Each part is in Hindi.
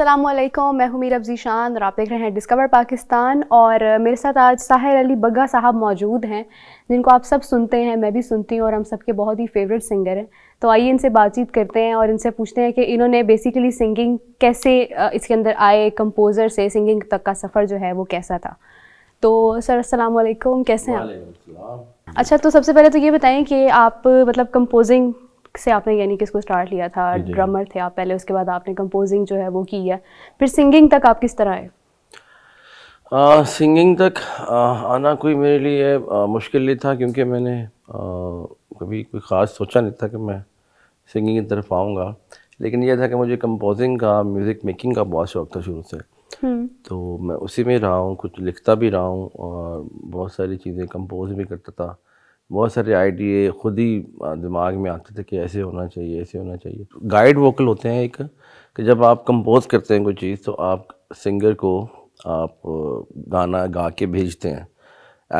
असलम मैं हूँ मीर शान और आप देख रहे हैं डिस्कवर पाकिस्तान और मेरे साथ आज साहिर अली बग्गा साहब मौजूद हैं जिनको आप सब सुनते हैं मैं भी सुनती हूँ और हम सबके बहुत ही फेवरेट सिंगर हैं तो आइए इनसे बातचीत करते हैं और इनसे पूछते हैं कि इन्होंने बेसिकली सिंगिंग कैसे इसके अंदर आए कंपोज़र से सिंगिंग तक का सफ़र जो है वो कैसा था तो सर असलकम कैसे हैं आप अच्छा तो सबसे पहले तो ये बताएं कि आप मतलब कंपोजिंग से आपने यानी कि इसको स्टार्ट लिया था ड्रमर थे आप पहले उसके बाद आपने कंपोजिंग जो है वो की है फिर सिंगिंग तक आप किस तरह आए सिंगिंग तक आ, आना कोई मेरे लिए आ, मुश्किल नहीं था क्योंकि मैंने आ, कभी कोई ख़ास सोचा नहीं था कि मैं सिंगिंग की तरफ आऊँगा लेकिन यह था कि मुझे कंपोजिंग का म्यूज़िक मेकिंग का बहुत शौक़ था शुरू से हम्म। तो मैं उसी में रहा हूँ कुछ लिखता भी रहा हूँ और बहुत सारी चीज़ें कंपोज भी करता था बहुत सारे आइडिए खुद ही दिमाग में आते थे कि ऐसे होना चाहिए ऐसे होना चाहिए गाइड तो वोकल होते हैं एक कि जब आप कंपोज करते हैं कोई चीज़ तो आप सिंगर को आप गाना गा के भेजते हैं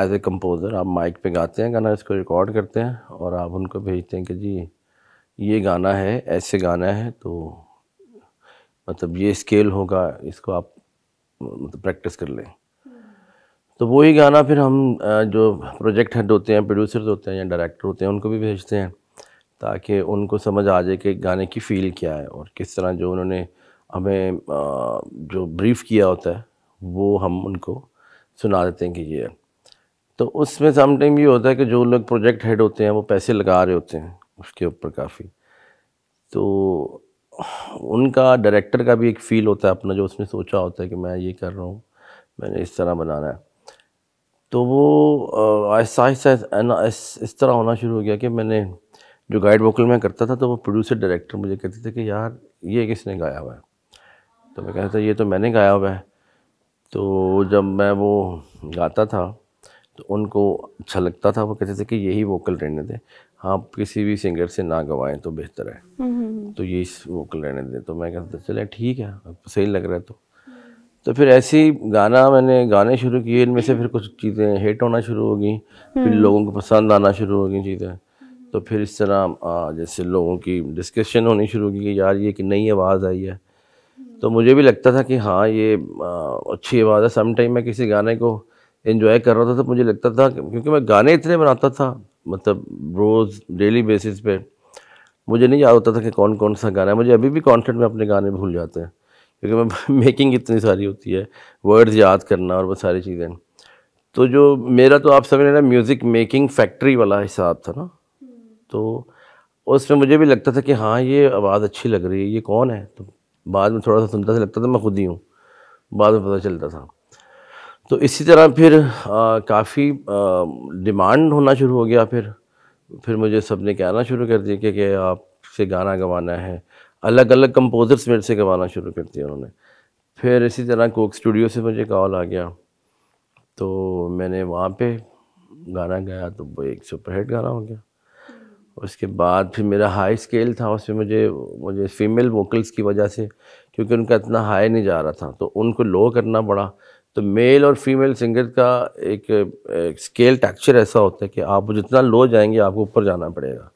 एज ए कंपोज़र आप माइक पे गाते हैं गाना इसको रिकॉर्ड करते हैं और आप उनको भेजते हैं कि जी ये गाना है ऐसे गाना है तो मतलब ये स्केल होगा इसको आप मतलब प्रैक्टिस कर लें तो वही गाना फिर हम जो प्रोजेक्ट हेड होते हैं प्रोड्यूसर होते हैं या डायरेक्टर होते हैं उनको भी भेजते हैं ताकि उनको समझ आ जाए कि गाने की फ़ील क्या है और किस तरह जो उन्होंने हमें जो ब्रीफ किया होता है वो हम उनको सुना देते हैं कि ये है तो उसमें समटाइम ये होता है कि जो लोग प्रोजेक्ट हेड होते हैं वो पैसे लगा रहे होते हैं उसके ऊपर काफ़ी तो उनका डायरेक्टर का भी एक फ़ील होता है अपना जो उसने सोचा होता है कि मैं ये कर रहा हूँ मैंने इस तरह बनाना है तो वो आहिस्ता आहिस्ता इस तरह होना शुरू हो गया कि मैंने जो गाइड वोकल मैं करता था तो वो प्रोड्यूसर डायरेक्टर मुझे कहते थे कि यार ये किसने गाया हुआ है तो मैं कहता था ये तो मैंने गाया हुआ है तो जब मैं वो गाता था तो उनको अच्छा लगता था वो कहते थे कि यही वोकल रहने दें हाँ किसी भी सिंगर से ना गवाएं तो बेहतर है हम्म, हम्म, हम्म। तो यही वोकल रहने दें तो मैं कहता था चले ठीक है सही लग रहा है तो तो फिर ऐसे ही गाना मैंने गाने शुरू किए इनमें से फिर कुछ चीज़ें हिट होना शुरू हो गई फिर हम्म। लोगों को पसंद आना शुरू हो गई चीज़ें तो फिर इस तरह जैसे लोगों की डिस्कशन होनी शुरू हो कि यार ये कि नई आवाज़ आई है तो मुझे भी लगता था कि हाँ ये अच्छी आवाज़ है सम टाइम मैं किसी गाने को इन्जॉय कर रहा था तो मुझे लगता था क्योंकि मैं गाने इतने बनाता था मतलब रोज़ डेली बेसिस पे मुझे नहीं याद होता था कि कौन कौन सा गाना है मुझे अभी भी कॉन्सर्ट में अपने गाने भूल जाते हैं क्योंकि मैं मेकिंग इतनी सारी होती है वर्ड्स याद करना और वो सारी चीज़ें तो जो मेरा तो आप समझ रहे ना म्यूज़िक मेकिंग फैक्ट्री वाला हिसाब था ना तो उसमें मुझे भी लगता था कि हाँ ये आवाज़ अच्छी लग रही है ये कौन है तो बाद में थोड़ा सा सुनता था लगता था मैं खुद ही हूँ बाद में पता चलता था तो इसी तरह फिर काफ़ी डिमांड होना शुरू हो गया फिर फिर मुझे सब ने कहना शुरू कर दिया कि, कि आपसे गाना गवाना है अलग अलग कंपोज़र्स मेरे से गवाना शुरू कर दिया उन्होंने फिर इसी तरह कोक स्टूडियो से मुझे कॉल आ गया तो मैंने वहाँ पे गाना गाया तो वो एक सुपरहिट गाना हो गया उसके बाद फिर मेरा हाई स्केल था उसमें मुझे मुझे फीमेल वोकल्स की वजह से क्योंकि उनका इतना हाई नहीं जा रहा था तो उनको लो करना पड़ा तो मेल और फीमेल सिंगर का एक, एक स्केल टेक्चर ऐसा होता है कि आप जितना लो जाएंगे आपको ऊपर जाना पड़ेगा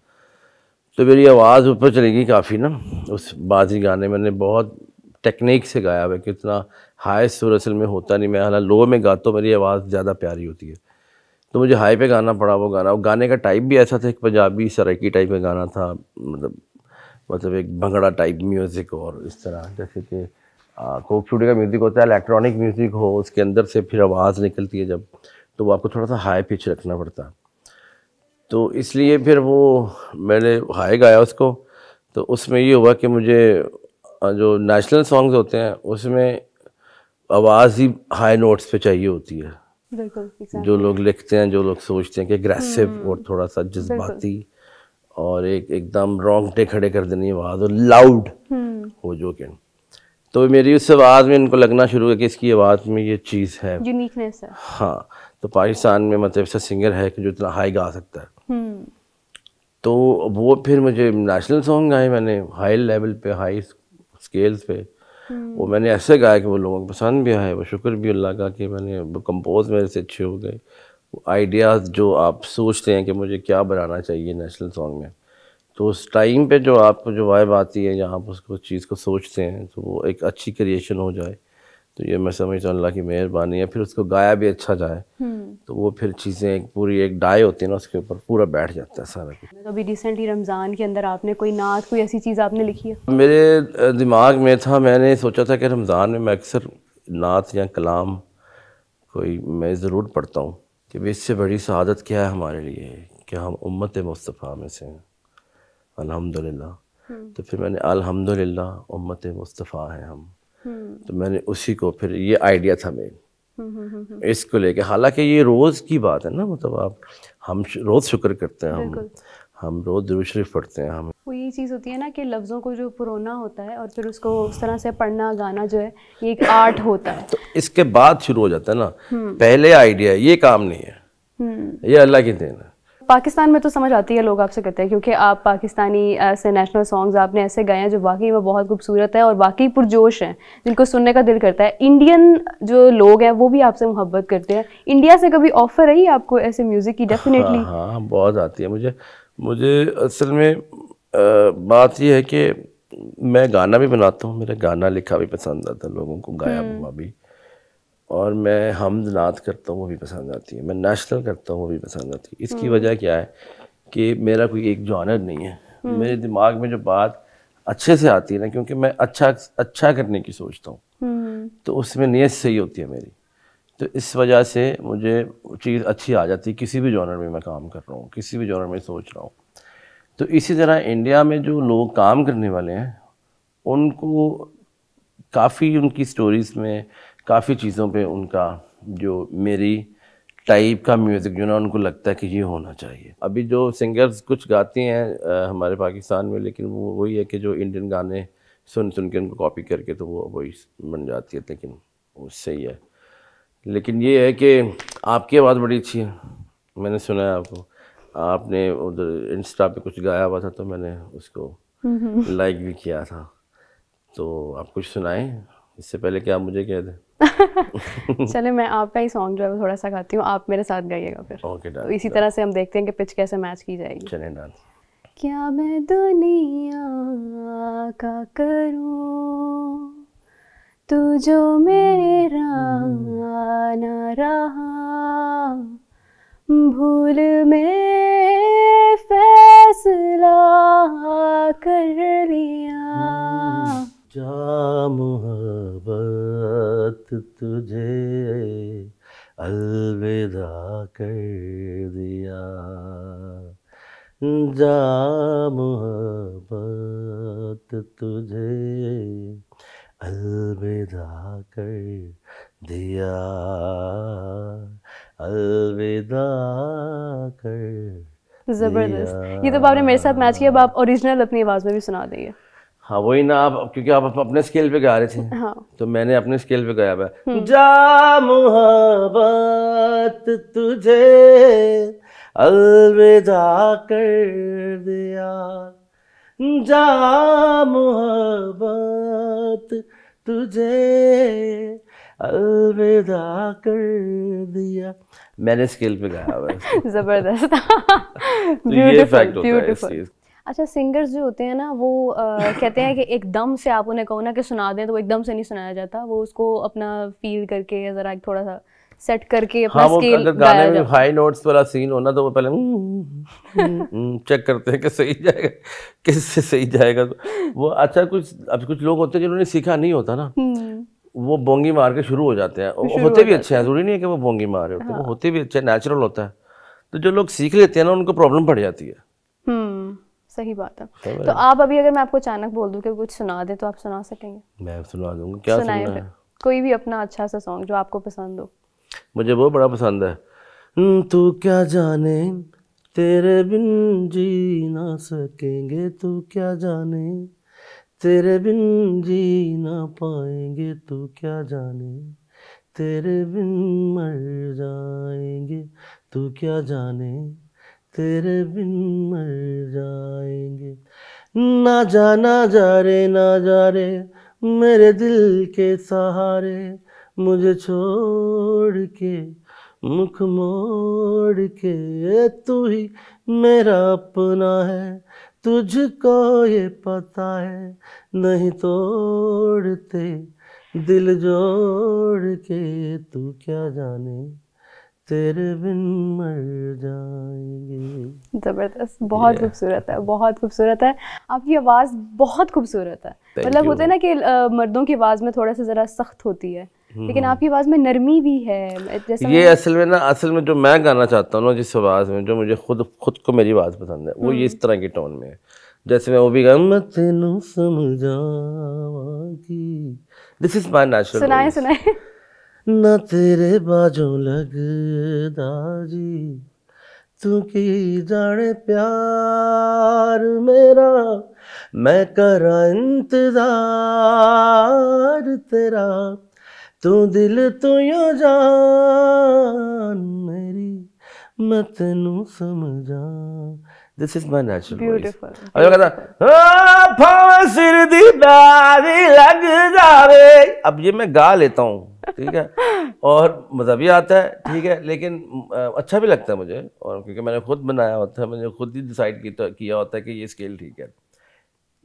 तो मेरी आवाज़ ऊपर चली गई काफ़ी ना उस बाजी गाने मैंने बहुत टेक्निक से गाया हुआ कितना हाई सुर असल में होता नहीं मैं हालांकि लो में गाता तो मेरी आवाज़ ज़्यादा प्यारी होती है तो मुझे हाई पे गाना पड़ा वो गाना वो गाने का टाइप भी ऐसा था एक पंजाबी सराकी टाइप का गाना था मतलब मतलब एक भंगड़ा टाइप म्यूज़िक और इस तरह जैसे कि खूब स्टूडियो का म्यूज़िक होता है इलेक्ट्रॉनिक म्यूज़िक हो उसके अंदर से फिर आवाज़ निकलती है जब तो वो आपको थोड़ा सा हाई पिच रखना पड़ता है तो इसलिए फिर वो मैंने हाय गाया उसको तो उसमें ये हुआ कि मुझे जो नेशनल सॉन्ग्स होते हैं उसमें आवाज़ ही हाई नोट्स पे चाहिए होती है जो लोग लिखते हैं जो लोग सोचते हैं कि एग्रेसिव हम्म, और हम्म। थोड़ा सा जज्बाती और एक एकदम रोंगटे खड़े कर देनी आवाज़ और लाउड हम्म। हो जो कि तो मेरी उस आवाज़ में इनको लगना शुरू हुआ कि इसकी आवाज़ में ये चीज़ है यूनिकनेस है हाँ तो पाकिस्तान में मतलब ऐसा सिंगर है कि जो इतना हाई गा सकता है तो वो फिर मुझे नेशनल सॉन्ग गाए मैंने हाई लेवल पे हाई स्केल्स पे वो मैंने ऐसे गाया कि वो लोगों को पसंद भी आए वो शुक्र भी अल्लाह का कि मैंने वो कंपोज मेरे से अच्छे हो गए आइडियाज़ जो आप सोचते हैं कि मुझे क्या बनाना चाहिए नेशनल सॉन्ग में तो उस टाइम पे जो आपको जो वाइब आती है या आप उसको चीज़ को सोचते हैं तो वो एक अच्छी क्रिएशन हो जाए तो ये मैं समझता हूँ अल्लाह की मेहरबानी है फिर उसको गाया भी अच्छा जाए हम्म। तो वो फिर चीज़ें एक पूरी एक डाई होती है ना उसके ऊपर पूरा बैठ जाता है सारा कुछ तो अभी रिसेंटली रमज़ान के अंदर आपने कोई नात कोई ऐसी चीज़ आपने लिखी है मेरे दिमाग में था मैंने सोचा था कि रमज़ान में मैं अक्सर नात या कलाम कोई मैं ज़रूर पढ़ता हूँ कि भाई इससे बड़ी शहादत क्या है हमारे लिए कि हम उम्मत मुस्तफ़ा में से हैं अलहमदिल्ला हम्म। तो फिर मैंने अलहमदिल्ला उम्मत मुस्तफ़ा हैं हम हम्म। तो मैंने उसी को फिर ये आइडिया था मेन हम्म, हम्म, इसको लेके हालांकि ये रोज़ की बात है ना मतलब आप हम रोज़ शुक्र करते हैं हम हम रोज़ दुरुशरी पढ़ते हैं हम वो ये चीज़ होती है ना कि लफ्ज़ों को जो पुराना होता है और फिर उसको उस तरह से पढ़ना गाना जो है ये एक आर्ट होता है तो इसके बाद शुरू हो जाता है ना पहले आइडिया ये काम नहीं है ये अल्लाह की देन है पाकिस्तान में तो समझ आती है लोग आपसे कहते हैं क्योंकि आप पाकिस्तानी ऐसे नेशनल सॉन्ग्स आपने ऐसे गाए हैं जो वाकई में बहुत खूबसूरत है और वाकई पुरजोश हैं जिनको सुनने का दिल करता है इंडियन जो लोग हैं वो भी आपसे मोहब्बत करते हैं इंडिया से कभी ऑफर आई आपको ऐसे म्यूज़िक की डेफिनेटली हाँ, हाँ बहुत आती है मुझे मुझे असल में आ, बात यह है कि मैं गाना भी बनाता हूँ मेरा गाना लिखा भी पसंद आता है लोगों को गाया हम्म। हुआ भी और मैं हमद नात करता हूँ वो भी पसंद आती है मैं नेशनल करता हूँ वो भी पसंद आती है इसकी हम्म। वजह क्या है कि मेरा कोई एक जॉनर नहीं है हम्म। मेरे दिमाग में जो बात अच्छे से आती है ना क्योंकि मैं अच्छा अच्छा करने की सोचता हूँ हम्म। तो उसमें नीयत सही होती है मेरी तो इस वजह से मुझे चीज़ अच्छी आ जाती है किसी भी जॉनर में मैं काम कर रहा हूँ किसी भी जॉनर में सोच रहा हूँ तो इसी तरह इंडिया में जो लोग काम करने वाले हैं उनको काफ़ी उनकी स्टोरीज़ में काफ़ी चीज़ों पे उनका जो मेरी टाइप का म्यूज़िक जो ना उनको लगता है कि ये होना चाहिए अभी जो सिंगर्स कुछ गाती हैं हमारे पाकिस्तान में लेकिन वो वही है कि जो इंडियन गाने सुन सुन के उनको कॉपी करके तो वो वही बन जाती है लेकिन उससे ही है लेकिन ये है कि आपकी आवाज़ बड़ी अच्छी है मैंने सुना है आपको आपने उधर इंस्टा पे कुछ गाया हुआ था तो मैंने उसको लाइक हम्म, हम्म। भी किया था तो आप कुछ सुनाएं इससे पहले कि आप मुझे कह दें चले मैं आपका ही सॉन्ग जो है वो थोड़ा सा गाती हूँ आप मेरे साथ गाइएगा फिर ओके okay, तो इसी तरह से हम देखते हैं कि पिच कैसे मैच की जाएगी चले डांस क्या मैं दुनिया का करूँ तू जो मेरा न रहा भूल में फैसला कर लिया जा मोहब्बत तुझे अलविदा कर दिया जा मोहब्बत तुझे अलविदा कर दिया अलविदा कर जबरदस्त ये तो आपने मेरे साथ मैच किया अब आप ओरिजिनल अपनी आवाज़ में भी सुना देंगे हाँ वही ना आप क्योंकि आप अपने स्केल पे गा रहे थे हाँ। तो मैंने अपने स्केल पे गाया हम्म। जा तुझे अलविदा कर दिया जा तुझे अलविदा कर दिया मैंने स्केल पे गाया जबरदस्त ब्यूटीफुल तो ब्यूटीफुल अच्छा सिंगर्स जो होते हैं ना वो आ, कहते हैं कि एकदम से आप उन्हें कहो ना कि सुना दें तो वो एकदम से नहीं सुनाया जाता वो उसको अपना फील करके जरा एक थोड़ा सा सेट करके अपना हाँ, स्केल अगर गाने में हाई नोट्स वाला सीन हो ना तो वो पहले हुँ, हुँ, हुँ, चेक करते हैं कि सही जाएगा किससे सही जाएगा तो वो अच्छा कुछ अब कुछ लोग होते हैं जिन्होंने सीखा नहीं होता ना हम्म। वो बोंगी मार के शुरू हो जाते हैं होते भी अच्छे हैं जरूरी नहीं है कि वो बोंगी मारे होते वो हाँ। होते भी अच्छे नेचुरल होता है तो जो लोग सीख लेते हैं ना उनको प्रॉब्लम पड़ जाती है सही बात है हाँ तो, आप अभी अगर मैं आपको अचानक बोल दूं कि कुछ सुना दे तो आप सुना सकेंगे मैं सुना दूंगा क्या सुना है कोई भी अपना अच्छा सा सॉन्ग जो आपको पसंद हो मुझे वो बड़ा पसंद है हम्म, तू क्या जाने तेरे बिन जी ना सकेंगे तू क्या जाने तेरे बिन जी ना पाएंगे तू क्या जाने तेरे बिन मर जाएंगे तू क्या जाने तेरे बिन मर जाएंगे ना जा ना जा रे ना जा रे मेरे दिल के सहारे मुझे छोड़ के मुख मोड़ के तू ही मेरा अपना है तुझको ये पता है नहीं तोड़ते दिल जोड़ के तू क्या जाने तेरे बिन मर जाएंगे ज़बरदस्त बहुत खूबसूरत है बहुत खूबसूरत है आपकी आवाज़ बहुत खूबसूरत है मतलब होता है ना कि मर्दों की आवाज़ में थोड़ा सा ज़रा सख्त होती है हम्म, लेकिन हम्म। आपकी आवाज़ में नरमी भी है जैसे ये असल में ना असल में जो मैं गाना चाहता हूँ ना जिस आवाज़ में जो मुझे खुद खुद को मेरी आवाज़ पसंद है वो ये इस हम्म। तरह के टोन में है जैसे मैं वो भी गाऊँ मैं तेन समझावा दिस इज़ माई नेचुरल सुनाए सुनाए ना तेरे बाजों लगदा जी तू की जाने प्यार मेरा मैं करा इंतजार तेरा तू दिल तू तो यो जान मेरी मैं तेनू समझा this is my natural beautiful, अब कहता हाँ, सिर दी बारी लग जावे अब ये मैं गा लेता हूँ ठीक है और मज़ा भी आता है ठीक है लेकिन अच्छा भी लगता है मुझे और क्योंकि मैंने खुद बनाया होता है मैंने खुद ही डिसाइड तो, किया होता है कि ये स्केल ठीक है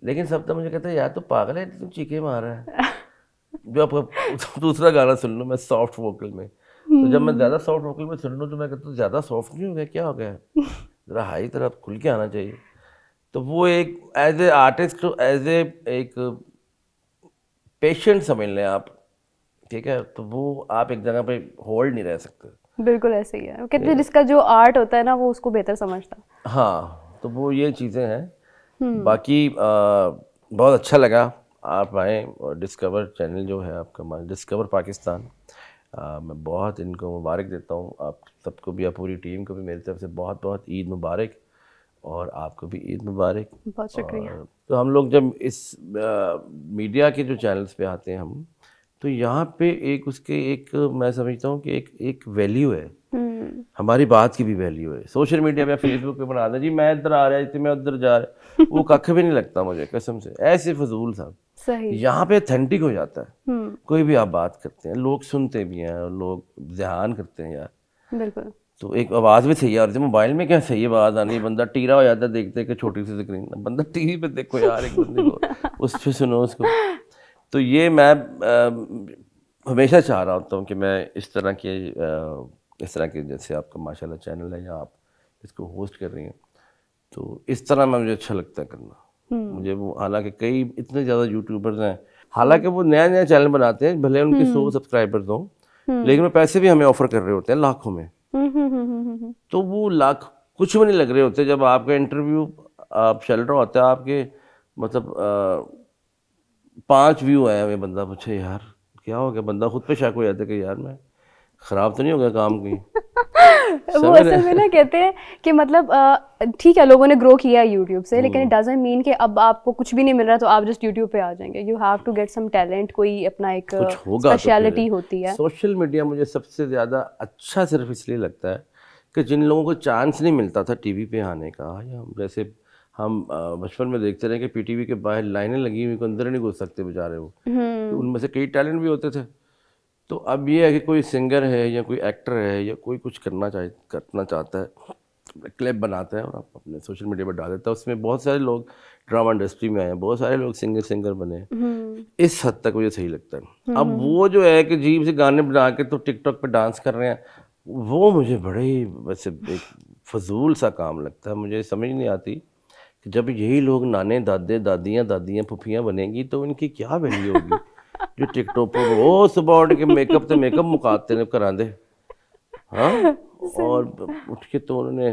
लेकिन सब तो मुझे कहता है यार तो पागल है तुम चीखे मार रहा है जो आपका दूसरा गाना सुन लूँ मैं सॉफ्ट वोकल में तो जब मैं हम्म। ज़्यादा सॉफ्ट वोकल में सुन लूँ तो मैं कहता हूँ ज़्यादा सॉफ्ट नहीं हो गया क्या हो गया ज़रा हाई तरह खुल के आना चाहिए तो वो एक as an artist as a एक पेशेंट समझ लें आप ठीक है तो वो आप एक जगह पे होल्ड नहीं रह सकते बिल्कुल ऐसे ही है कितने जिसका जो आर्ट होता है ना वो उसको बेहतर समझता हाँ तो वो ये चीज़ें हैं हम्म। बाकी आ, बहुत अच्छा लगा आप आए और डिस्कवर चैनल जो है आपका डिस्कवर पाकिस्तान आ, मैं बहुत इनको मुबारक देता हूँ आप सबको भी या पूरी टीम को भी मेरी तरफ से बहुत बहुत ईद मुबारक और आपको भी ईद मुबारक बहुत शुक्रिया तो हम लोग जब इस आ, मीडिया के जो चैनल्स पे आते हैं हम तो यहाँ पे एक उसके एक मैं समझता हूँ कि एक एक वैल्यू है हम्म। हमारी बात की भी वैल्यू है सोशल मीडिया पे फेसबुक पे बना दें जी मैं इधर आ रहा है मैं उधर जा रहा वो कख भी नहीं लगता मुझे कसम से ऐसे फजूल साहब यहाँ पे अथेंटिक हो जाता है हम्म। कोई भी आप बात करते हैं लोग सुनते भी हैं और लोग ध्यान करते हैं यार बिल्कुल तो एक आवाज़ भी सही है और थी मोबाइल में क्या सही आवाज़ आनी है बंदा टीरा हो जाता है देखते कि छोटी सी स्क्रीन बंदा टीवी पे देखो यार एक बंदे को उस पर सुनो उसको तो ये मैं आ, हमेशा चाह रहा होता हूँ कि मैं इस तरह के इस तरह के जैसे आपका माशाल्लाह चैनल है या आप इसको होस्ट कर रही हैं तो इस तरह में मुझे अच्छा लगता है करना हम्म। मुझे वो हालांकि कई इतने ज़्यादा यूट्यूबर्स हैं हालांकि वो नया नया चैनल बनाते हैं भले उनके हम्म। सौ सब्सक्राइबर्स हों हम्म। लेकिन वो पैसे भी हमें ऑफर कर रहे होते हैं लाखों में हम्म, हम्म, तो वो लाख कुछ भी नहीं लग रहे होते जब आपका इंटरव्यू आप चल रहा होता है आपके मतलब पांच व्यू आया हमें बंदा पूछे यार क्या हो गया बंदा खुद पे शक हो जाता है कि यार मैं खराब तो नहीं हो गया काम कोई वो असल में ना कहते हैं कि मतलब ठीक है लोगों ने ग्रो किया है यूट्यूब से लेकिन इट डजेंट मीन कि अब आपको कुछ भी नहीं मिल रहा तो आप जस्ट यूट्यूब पे आ जाएंगे you have to get some talent कोई अपना एक स्पेशलिटी तो होती है सोशल मीडिया मुझे सबसे ज़्यादा अच्छा सिर्फ इसलिए लगता है कि जिन लोगों को चांस नहीं मिलता था टीवी पे आने का या जैसे हम बचपन में देखते रहे कि पीटीवी के बाहर लाइनें लगी हुई को अंदर नहीं घुस सकते बेचारे वो हम्म। तो उनमें से कई टैलेंट भी होते थे तो अब ये है कि कोई सिंगर है या कोई एक्टर है या कोई कुछ करना चाहे करना चाहता है क्लिप बनाता है और आप अपने सोशल मीडिया पर डाल देता है उसमें बहुत सारे लोग ड्रामा इंडस्ट्री में आए हैं बहुत सारे लोग सिंगर सिंगर बने हम्म। इस हद तक मुझे सही लगता है हम्म। अब वो जो है कि जीव से गाने बना के तो टिकटॉक पे डांस कर रहे हैं वो मुझे बड़े ही वैसे एक फजूल सा काम लगता है मुझे समझ नहीं आती कि जब यही लोग नाने दादे दादियाँ दादियाँ पुफियाँ बनेंगी तो उनकी क्या वैल्यू होगी ਜੋ ਟਿਕਟੋਪਰ ਉਸ के मेकअप ਮੇਕਅਪ मेकअप मुकाते ਮੁਕਾਤੇ करा दे हाँ और उठ के तो उन्होंने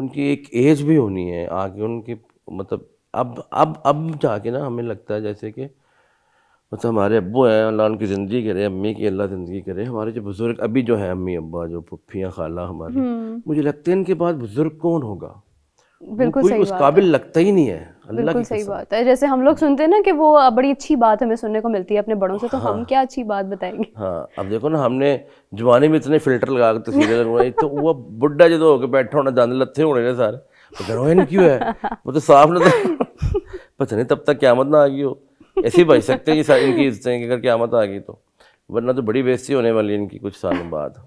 उनकी एक एज भी होनी है आगे उनकी मतलब अब अब अब जाके ना हमें लगता है जैसे कि मतलब हमारे अब्बू हैं अल्लाह उनकी ज़िंदगी करे अम्मी की अल्लाह ज़िंदगी करे हमारे जो बुज़ुर्ग अभी जो है अम्मी अब्बा जो पुफियाँ खाला हमारी हम्म। मुझे लगता है इनके बाद बुज़ुर्ग कौन होगा बिल्कुल सही उस काबिल लगता ही नहीं है बिल्कुल सही बात है जैसे हम लोग सुनते हैं ना कि वो बड़ी अच्छी बात हमें सुनने को मिलती है अपने बड़ों से तो हाँ, हम क्या अच्छी बात बताएंगे हाँ अब देखो ना हमने जवानी में इतने फिल्टर लगा के तस्वीरें लगवाई तो वो बुढ़ा जो होकर बैठा होना दंद लत्थे होने ने सारे तो क्यों है वो तो साफ ना पता नहीं तब तक क्यामत ना आ गई हो ऐसे ही बच सकते हैं ये इनकी इज्जतें कि अगर क्यामत आ गई तो वरना तो बड़ी बेइज्जती होने वाली है इनकी कुछ सालों बाद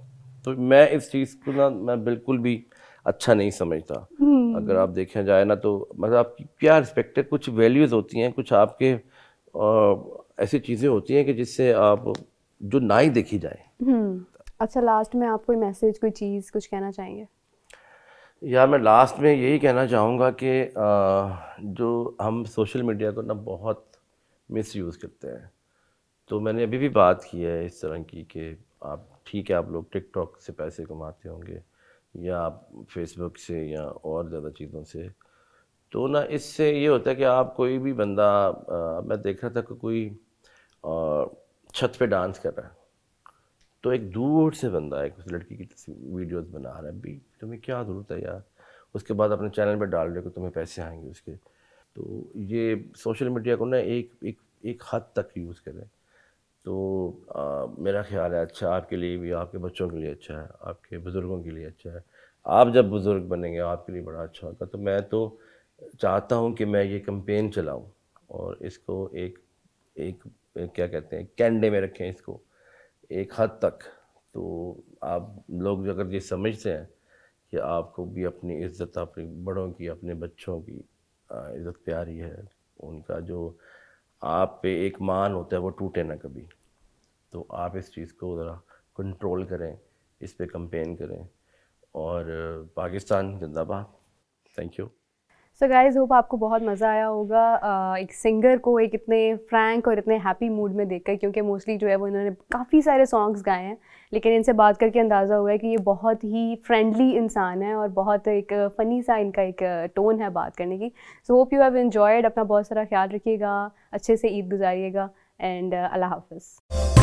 तो मैं इस चीज़ को ना मैं बिल्कुल भी अच्छा नहीं समझता हम्म। अगर आप देखें जाए ना तो मतलब आपकी क्या रिस्पेक्ट है कुछ वैल्यूज़ होती हैं कुछ आपके ऐसी चीज़ें होती हैं कि जिससे आप जो ना ही देखी जाए हम्म। अच्छा लास्ट में आप कोई मैसेज कोई चीज़ कुछ कहना चाहेंगे यार मैं लास्ट में यही कहना चाहूँगा कि जो हम सोशल मीडिया को ना बहुत मिस यूज़ करते हैं तो मैंने अभी भी बात की है इस तरह की कि आप ठीक है आप लोग टिकटॉक से पैसे कमाते होंगे या आप फेसबुक से या और ज़्यादा चीज़ों से तो ना इससे ये होता है कि आप कोई भी बंदा आ, मैं देख रहा था कि कोई छत पे डांस कर रहा है तो एक दूर से बंदा एक उस लड़की की वीडियोस बना रहा है अभी तुम्हें क्या ज़रूरत है यार उसके बाद अपने चैनल पे डाल रहे हो तुम्हें पैसे आएंगे उसके तो ये सोशल मीडिया को ना एक एक एक हद तक यूज़ करें तो आ, मेरा ख्याल है अच्छा आपके लिए भी आपके बच्चों के लिए अच्छा है आपके बुज़ुर्गों के लिए अच्छा है आप जब बुज़ुर्ग बनेंगे आपके लिए बड़ा अच्छा होगा तो मैं तो चाहता हूँ कि मैं ये कंपेन चलाऊँ और इसको एक एक क्या कहते हैं कैंडे में रखें इसको एक हद तक तो आप लोग अगर ये समझते हैं कि आपको भी अपनी इज़्ज़त अपने बड़ों की अपने बच्चों की इज़्ज़त प्यारी है उनका जो आप पे एक मान होता है वो टूटे ना कभी तो आप इस चीज़ को ज़रा कंट्रोल करें इस पर कंपेन करें और पाकिस्तान जिंदाबाद thank you so guys hope आपको बहुत मज़ा आया होगा uh, एक सिंगर को एक इतने फ्रैंक और इतने हैप्पी मूड में देखकर क्योंकि मोस्टली जो है वो इन्होंने काफ़ी सारे सॉन्ग्स गाए हैं लेकिन इनसे बात करके अंदाज़ा हुआ है कि ये बहुत ही फ्रेंडली इंसान है और बहुत एक फ़नी सा इनका एक टोन है बात करने की so hope you have enjoyed अपना बहुत सारा ख्याल रखिएगा अच्छे से ईद गुजारिएगा एंड अल्लाह हाफ